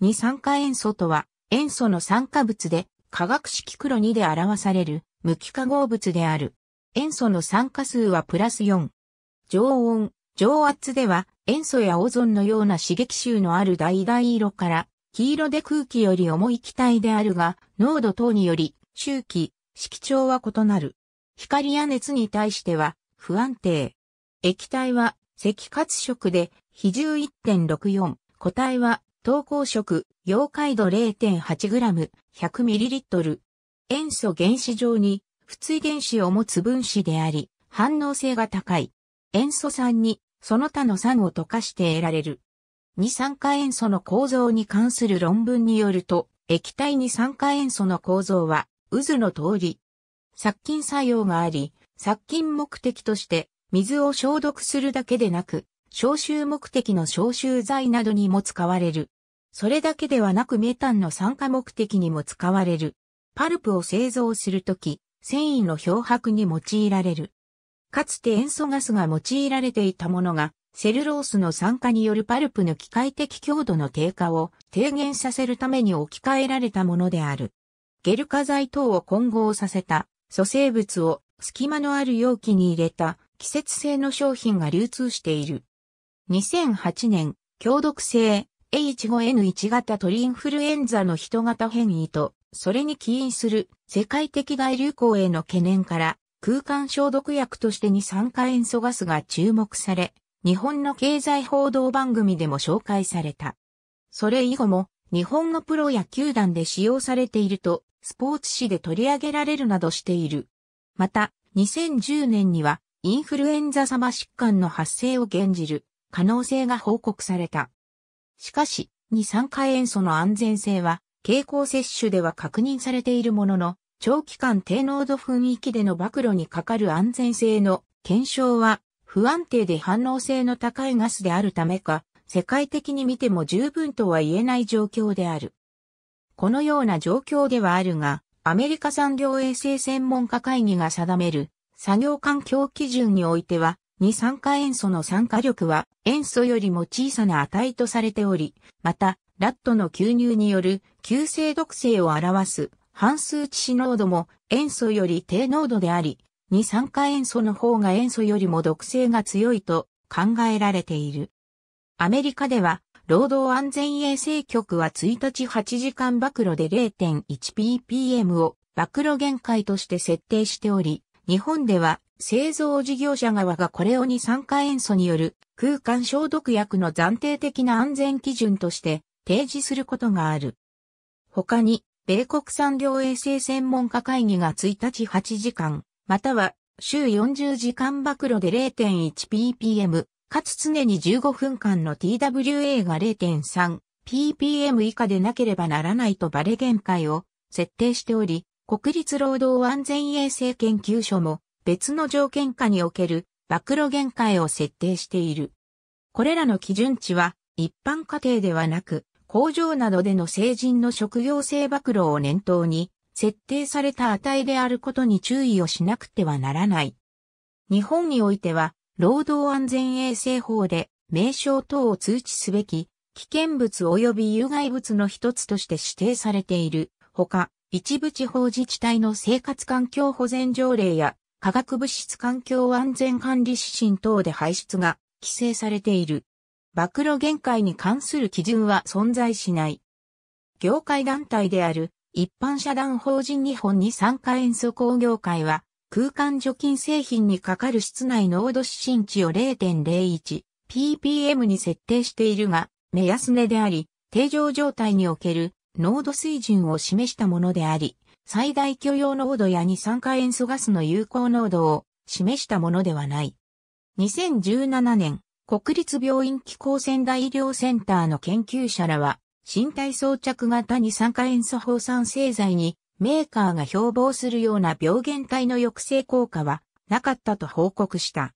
二酸化塩素とは、塩素の酸化物で、化学式黒2で表される、無機化合物である。塩素の酸化数はプラス4。常温、常圧では、塩素やオゾンのような刺激臭のある橙色から、黄色で空気より重い気体であるが、濃度等により、周期、色調は異なる。光や熱に対しては、不安定。液体は、赤褐色で、比重1.64。固体は、糖鉱色、溶解度 0.8g、100ml。塩素原子状に、不対原子を持つ分子であり、反応性が高い。塩素酸に、その他の酸を溶かして得られる。二酸化塩素の構造に関する論文によると、液体二酸化塩素の構造は、渦の通り。殺菌作用があり、殺菌目的として、水を消毒するだけでなく、消臭目的の消臭剤などにも使われる。それだけではなくメタンの酸化目的にも使われる。パルプを製造するとき、繊維の漂白に用いられる。かつて塩素ガスが用いられていたものが、セルロースの酸化によるパルプの機械的強度の低下を低減させるために置き換えられたものである。ゲル化剤等を混合させた蘇生物を隙間のある容器に入れた季節性の商品が流通している。2008年、強毒性 H5N1 型鳥インフルエンザの人型変異と、それに起因する世界的大流行への懸念から、空間消毒薬として二酸化塩素ガスが注目され、日本の経済報道番組でも紹介された。それ以後も、日本のプロ野球団で使用されていると、スポーツ紙で取り上げられるなどしている。また、2010年には、インフルエンザ様疾患の発生を減じる可能性が報告された。しかし、二酸化塩素の安全性は、経口摂取では確認されているものの、長期間低濃度雰囲気での暴露にかかる安全性の検証は、不安定で反応性の高いガスであるためか、世界的に見ても十分とは言えない状況である。このような状況ではあるが、アメリカ産業衛生専門家会議が定める作業環境基準においては、二酸化塩素の酸化力は塩素よりも小さな値とされており、また、ラットの吸入による急性毒性を表す半数致死濃度も塩素より低濃度であり、二酸化塩素の方が塩素よりも毒性が強いと考えられている。アメリカでは、労働安全衛生局は1日8時間暴露で 0.1ppm を暴露限界として設定しており、日本では製造事業者側がこれを二酸化塩素による空間消毒薬の暫定的な安全基準として提示することがある。他に、米国産業衛生専門家会議が1日8時間、または週40時間暴露で 0.1ppm、かつ常に15分間の TWA が 0.3ppm 以下でなければならないとバレ限界を設定しており、国立労働安全衛生研究所も別の条件下における暴露限界を設定している。これらの基準値は一般家庭ではなく工場などでの成人の職業性暴露を念頭に設定された値であることに注意をしなくてはならない。日本においては労働安全衛生法で名称等を通知すべき危険物及び有害物の一つとして指定されているほか、一部地方自治体の生活環境保全条例や化学物質環境安全管理指針等で排出が規制されている。暴露限界に関する基準は存在しない。業界団体である一般社団法人日本に参加塩素工業会は空間除菌製品にかかる室内濃度指針値を 0.01ppm に設定しているが目安値であり、定常状態における濃度水準を示したものであり、最大許容濃度や二酸化塩素ガスの有効濃度を示したものではない。2017年、国立病院気候仙台医療センターの研究者らは、身体装着型二酸化塩素放酸製剤にメーカーが標榜するような病原体の抑制効果はなかったと報告した。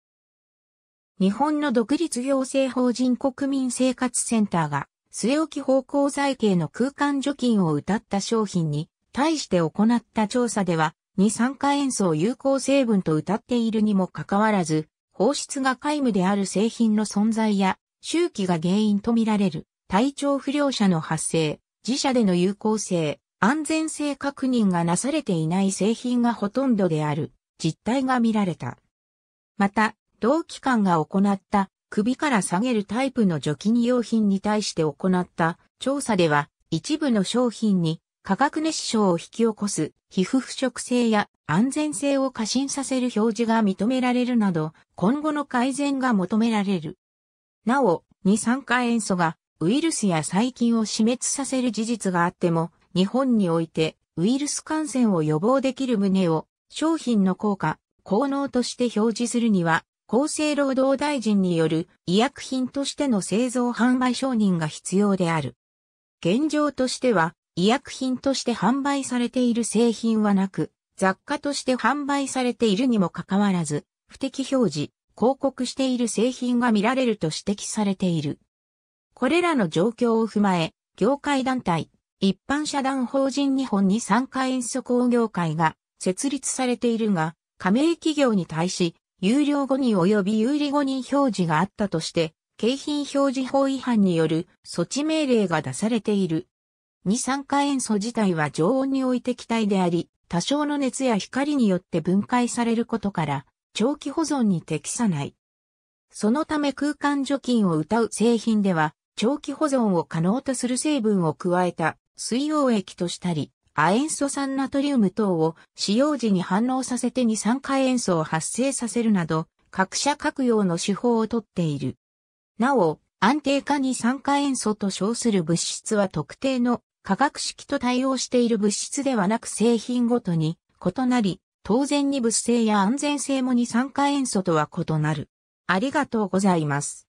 日本の独立行政法人国民生活センターが据え置き方向財系の空間除菌を謳った商品に対して行った調査では、二酸化塩素を有効成分と謳っているにもかかわらず、放出が皆無である製品の存在や、周期が原因とみられる、体調不良者の発生、自社での有効性、安全性確認がなされていない製品がほとんどである、実態が見られた。また、同機関が行った首から下げるタイプの除菌用品に対して行った調査では一部の商品に化学熱傷を引き起こす皮膚腐食性や安全性を過信させる表示が認められるなど、今後の改善が求められる。なお、二酸化塩素がウイルスや細菌を死滅させる事実があっても、日本においてウイルス感染を予防できる旨を商品の効果、効能として表示するには、厚生労働大臣による医薬品としての製造販売承認が必要である。現状としては、医薬品として販売されている製品はなく、雑貨として販売されているにもかかわらず、不適表示、広告している製品が見られると指摘されている。これらの状況を踏まえ、業界団体、一般社団法人日本に参加塩素工業会が設立されているが、加盟企業に対し、有料誤認及び有利誤認表示があったとして、景品表示法違反による措置命令が出されている。二酸化塩素自体は常温において気体であり、多少の熱や光によって分解されることから、長期保存に適さない。そのため空間除菌を謳う製品では、長期保存を可能とする成分を加えた水溶液としたり、亜塩素酸ナトリウム等を使用時に反応させて二酸化塩素を発生させるなど、各社各用の手法をとっている。なお、安定化二酸化塩素と称する物質は特定の化学式と対応している物質ではなく製品ごとに異なり、当然に物性や安全性も二酸化塩素とは異なる。ありがとうございます。